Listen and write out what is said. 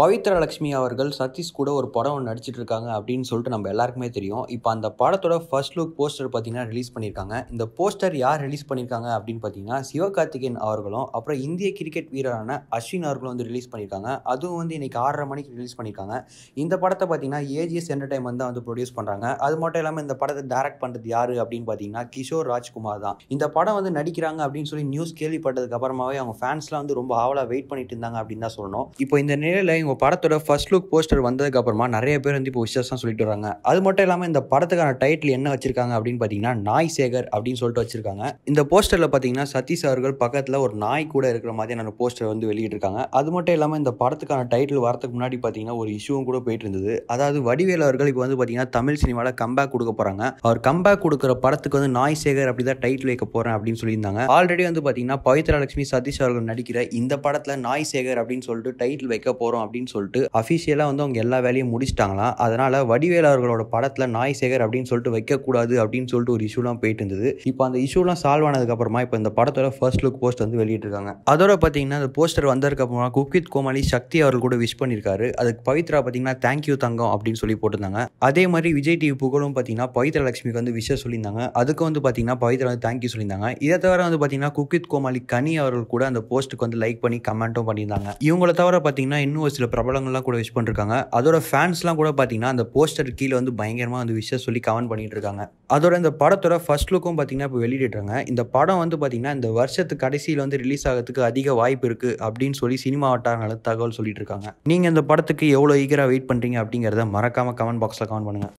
பவித்ரா லக்ஷ்மி அவர்கள் சதீஷ் கூட ஒரு படம் ஒன்று நடிச்சிட்டு இருக்காங்க அப்படின்னு சொல்லிட்டு நம்ம எல்லாருக்குமே தெரியும் இப்போ அந்த படத்தோட ஃபர்ஸ்ட் லுக் போஸ்டர் பார்த்தீங்கன்னா ரிலீஸ் பண்ணியிருக்காங்க இந்த போஸ்டர் யார் ரிலீஸ் பண்ணியிருக்காங்க அப்படின்னு பார்த்தீங்கன்னா சிவகார்த்திகேயன் அவர்களும் அப்புறம் இந்திய கிரிக்கெட் வீரரான அஸ்வின் அவர்களும் வந்து ரிலீஸ் பண்ணியிருக்காங்க அதுவும் வந்து இன்றைக்கி ஆறரை மணிக்கு ரிலீஸ் பண்ணியிருக்காங்க இந்த படத்தை பார்த்தீங்கன்னா ஏஜிஎஸ் என்டர்டைன்மெண்ட் தான் வந்து ப்ரொடியூஸ் பண்ணுறாங்க அது மட்டும் இல்லாமல் இந்த படத்தை டேரக்ட் பண்ணுறது யார் அப்படின்னு பார்த்தீங்கன்னா கிஷோர் ராஜ்குமார் தான் இந்த படம் வந்து நடிக்கிறாங்க அப்படின்னு சொல்லி நியூஸ் கேள்விப்பட்டதுக்கு அப்புறமாவே அவங்க ஃபேன்ஸ்லாம் வந்து ரொம்ப ஆவலாக வெயிட் பண்ணிட்டு இருந்தாங்க அப்படின்னு தான் சொல்லணும் இப்போ இந்த நிலையில் இவங்க படத்தோட ஃபர்ஸ்ட் லுக் போஸ்டர் வந்ததுக்கப்புறமா நிறைய பேர் வந்து இப்போ விசேஷம் தான் சொல்லிட்டு வராங்க அது மட்டும் இல்லாமல் இந்த படத்துக்கான டைட்டில் என்ன வச்சிருக்காங்க அப்படின்னு பார்த்தீங்கன்னா நாய் சேகர் அப்படின்னு சொல்லிட்டு வச்சிருக்காங்க இந்த போஸ்டரில் பார்த்தீங்கன்னா சதீஷ் அவர்கள் பக்கத்தில் ஒரு நாய் கூட இருக்கிற மாதிரியான போஸ்டர் வந்து வெளியிட்டிருக்காங்க அது மட்டும் இல்லாமல் இந்த படத்துக்கான டைட்டில் வரதுக்கு முன்னாடி பார்த்தீங்கன்னா ஒரு இஷ்யூவும் கூட போயிட்டு இருந்தது அதாவது வடிவேல் அவர்கள் இப்போ வந்து பார்த்தீங்கன்னா தமிழ் சினிமாவில் கம்பேக் கொடுக்க போகிறாங்க அவர் கம்பேக் கொடுக்குற படத்துக்கு வந்து நாய் சேகர் அப்படி தான் டைட்டில் வைக்க போகிறேன் அப்படின்னு சொல்லியிருந்தாங்க ஆல்ரெடி வந்து பார்த்தீங்கன்னா பவித்ரா லட்சுமி சதீஷ் அவர்கள் நடிக்கிற இந்த படத்தில் நாய் சேகர் அப்படின்னு சொல்லிட்டு டைட்டில் வைக்க போகிறோம் அப்படின்னு சொல்லிட்டு அஃபிஷியலாக வந்து அவங்க எல்லா வேலையும் முடிச்சிட்டாங்களாம் அதனால் வடிவேல் அவர்களோட படத்தில் நாய் சேகர் அப்படின்னு சொல்லிட்டு வைக்கக்கூடாது அப்படின்னு சொல்லிட்டு ஒரு இஷ்யூலாம் போயிட்டு இருந்தது இப்போ அந்த இஷ்யூலாம் சால்வ் ஆனதுக்கப்புறமா இப்போ இந்த படத்தோட ஃபர்ஸ்ட் லுக் போஸ்ட் வந்து வெளியிட்டிருக்காங்க அதோட பார்த்தீங்கன்னா அந்த போஸ்டர் வந்ததுக்கப்புறமா குக்கித் கோமாளி சக்தி அவர்கள் கூட விஷ் பண்ணியிருக்காரு அதுக்கு பவித்ரா பார்த்தீங்கன்னா தேங்க்யூ தங்கம் அப்படின்னு சொல்லி போட்டிருந்தாங்க அதே மாதிரி விஜய் டிவி புகழும் பார்த்தீங்கன்னா பவித்ரா லட்சுமிக்கு வந்து விஷயம் சொல்லியிருந்தாங்க அதுக்கு வந்து பார்த்தீங்கன்னா பவித்ரா வந்து தேங்க்யூ சொல்லியிருந்தாங்க இதை தவிர வந்து பார்த்தீங்கன்னா குக்கித் கோமாளி கனி அவர்கள் கூட அந்த போஸ்ட்டுக்கு வந்து லைக் பண்ணி கமெண்ட்டும் பண்ணியிருந்தாங்க இவங்களை தவிர பார்த்தீங்கன்னா இன்னும் ஒரு சில பிரபலங்கள்லாம் கூட விஷ் பண்ணிருக்காங்க அதோட ஃபேன்ஸ்லாம் கூட பார்த்தீங்கன்னா அந்த போஸ்டர் கீழே வந்து பயங்கரமாக வந்து விஷயம் சொல்லி கமெண்ட் பண்ணிட்டு இருக்காங்க அதோட இந்த படத்தோட ஃபர்ஸ்ட் லுக்கும் பார்த்தீங்கன்னா இப்போ வெளியிடுறாங்க இந்த படம் வந்து பார்த்தீங்கன்னா இந்த வருஷத்து கடைசியில் வந்து ரிலீஸ் ஆகிறதுக்கு அதிக வாய்ப்பு இருக்குது அப்படின்னு சொல்லி சினிமா வட்டாரங்கள தகவல் சொல்லிட்டு இருக்காங்க நீங்கள் இந்த படத்துக்கு எவ்வளோ ஈகராக வெயிட் பண்ணுறீங்க அப்படிங்கிறத மறக்காம கமெண்ட் பாக்ஸில் கமெண்ட் பண்ணுங்கள்